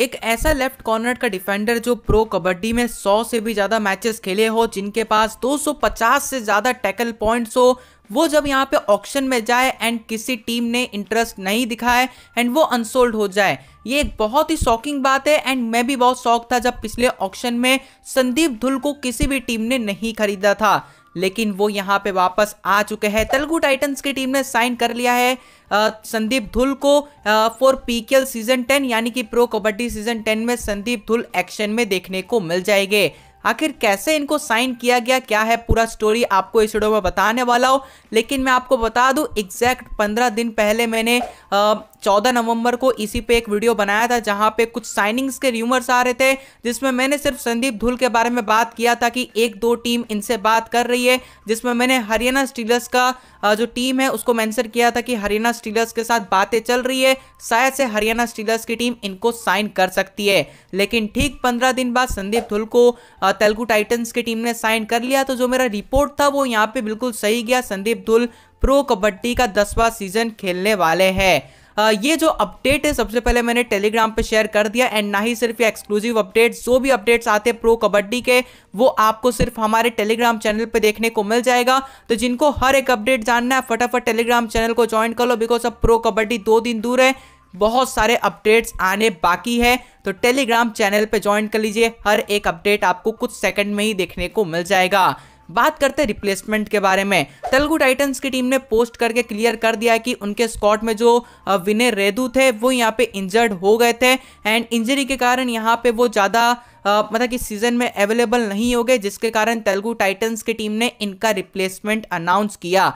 एक ऐसा left corner का डिफेंडर जो प्रो कबड्डी में 100 से भी ज़्यादा मैचेस खेले हो जिनके पास 250 से ज़्यादा टैकल पॉइंट्स हो वो जब यहाँ पे ऑक्शन में जाए एंड किसी टीम ने इंटरेस्ट नहीं दिखाए एंड वो अनसोल्ड हो जाए ये एक बहुत ही शॉकिंग बात है एंड मैं भी बहुत शौक था जब पिछले ऑक्शन में संदीप धुल को किसी भी टीम ने नहीं खरीदा था लेकिन वो यहाँ पे वापस आ चुके हैं तेलुगु टाइटंस की टीम ने साइन कर लिया है संदीप धुल को फॉर पीकेएल सीजन 10 यानी कि प्रो कबड्डी सीजन 10 में संदीप धुल एक्शन में देखने को मिल जाएंगे आखिर कैसे इनको साइन किया गया क्या है पूरा स्टोरी आपको इस वीडियो में बताने वाला हो लेकिन मैं आपको बता दूं एग्जैक्ट पंद्रह दिन पहले मैंने चौदह नवंबर को इसी पे एक वीडियो बनाया था जहां पे कुछ साइनिंग्स के र्यूमर्स आ रहे थे जिसमें मैंने सिर्फ संदीप धुल के बारे में बात किया था कि एक दो टीम इनसे बात कर रही है जिसमें मैंने हरियाणा स्टीलर्स का जो टीम है उसको मैंसन किया था कि हरियाणा स्टीलर्स के साथ बातें चल रही है शायद से हरियाणा स्टीलर्स की टीम इनको साइन कर सकती है लेकिन ठीक पंद्रह दिन बाद संदीप धुल को तेलुगु टाइटन्स की टीम ने साइन कर लिया तो जो मेरा रिपोर्ट था वो यहाँ पे बिल्कुल सही गया संदीप धुल प्रो कबड्डी का दसवां सीजन खेलने वाले हैं ये जो अपडेट है सबसे पहले मैंने टेलीग्राम पे शेयर कर दिया एंड ना ही सिर्फ ये एक्सक्लूसिव अपडेट जो भी अपडेट्स आते हैं प्रो कबड्डी के वो आपको सिर्फ हमारे टेलीग्राम चैनल पे देखने को मिल जाएगा तो जिनको हर एक अपडेट जानना है फटाफट टेलीग्राम चैनल को ज्वाइन कर लो बिकॉज अब प्रो कबड्डी दो दिन दूर है बहुत सारे अपडेट्स आने बाकी है तो टेलीग्राम चैनल पर ज्वाइन कर लीजिए हर एक अपडेट आपको कुछ सेकंड में ही देखने को मिल जाएगा बात करते हैं रिप्लेसमेंट के बारे में तेलुगु टाइटन्स की टीम ने पोस्ट करके क्लियर कर दिया है कि उनके स्कॉट में जो विनय रेदू थे वो यहाँ पे इंजर्ड हो गए थे एंड इंजरी के कारण यहाँ पे वो ज़्यादा मतलब कि सीजन में अवेलेबल नहीं हो गए जिसके कारण तेलुगु टाइटन्स की टीम ने इनका रिप्लेसमेंट अनाउंस किया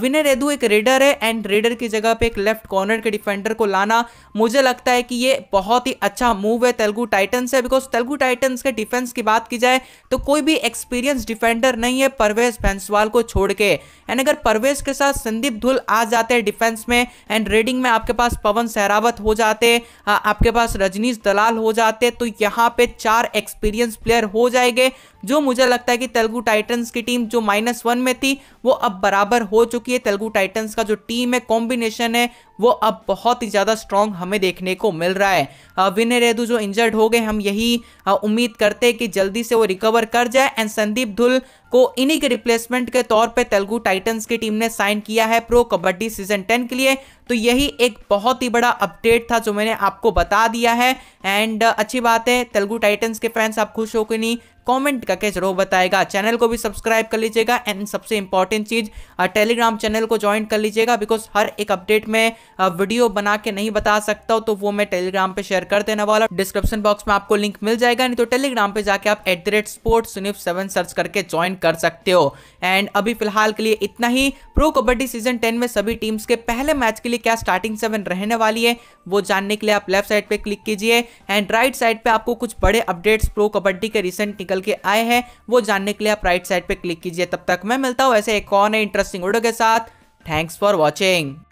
विनय रेदू एक रेडर है एंड रेडर की जगह पे एक लेफ्ट कॉर्नर के डिफेंडर को लाना मुझे लगता है कि ये बहुत ही अच्छा मूव है तेलुगु टाइटन्स है बिकॉज तेलुगु टाइटन्स के डिफेंस की बात की जाए तो कोई भी एक्सपीरियंस डिफेंडर नहीं है परवेज भैंसवाल को छोड़ के एंड अगर परवेज के साथ संदीप धुल आ जाते हैं डिफेंस में एंड रेडिंग में आपके पास पवन सहरावत हो जाते आपके पास रजनीश दलाल हो जाते तो यहाँ पे चार एक्सपीरियंस प्लेयर हो जाएंगे जो मुझे लगता है कि तेलुगु टाइटन्स की टीम जो माइनस वन में थी वो अब बराबर हो चुकी है तेलुगु टाइटन्स का जो टीम है कॉम्बिनेशन है वो अब बहुत ही ज़्यादा स्ट्रॉन्ग हमें देखने को मिल रहा है विनय रेदू जो इंजर्ड हो गए हम यही उम्मीद करते हैं कि जल्दी से वो रिकवर कर जाए एंड संदीप धुल को इन्हीं के रिप्लेसमेंट के तौर पे तेलुगु टाइटंस की टीम ने साइन किया है प्रो कबड्डी सीजन 10 के लिए तो यही एक बहुत ही बड़ा अपडेट था जो मैंने आपको बता दिया है एंड अच्छी बात है तेलुगु टाइटंस के फैंस आप खुश हो कि नहीं कमेंट करके जरूर बताएगा चैनल को भी सब्सक्राइब कर लीजिएगा एंड सबसे इंपॉर्टेंट चीज़ टेलीग्राम चैनल को ज्वाइन कर लीजिएगा बिकॉज हर एक अपडेट में वीडियो बना के नहीं बता सकता हूं तो वो मैं टेलीग्राम पे शेयर कर देने वाला डिस्क्रिप्शन बॉक्स में आपको लिंक मिल जाएगा नहीं तो टेलीग्राम पे जाके आप एट द सर्च करके ज्वाइन कर सकते हो एंड अभी फिलहाल के लिए इतना ही प्रो कबड्डी सीजन टेन में सभी टीम्स के पहले मैच के लिए क्या स्टार्टिंग सेवन रहने वाली है वो जानने के लिए आप लेफ्ट साइड पर क्लिक कीजिए एंड राइट साइड पर आपको कुछ बड़े अपडेट्स प्रो कबड्डी के रिसेंट निकल निकल के आए हैं वो जानने के लिए आप राइट साइड पर क्लिक कीजिए तब तक मैं मिलता हूँ ऐसे एक और नए इंटरेस्टिंग वीडियो के साथ थैंक्स फॉर वॉचिंग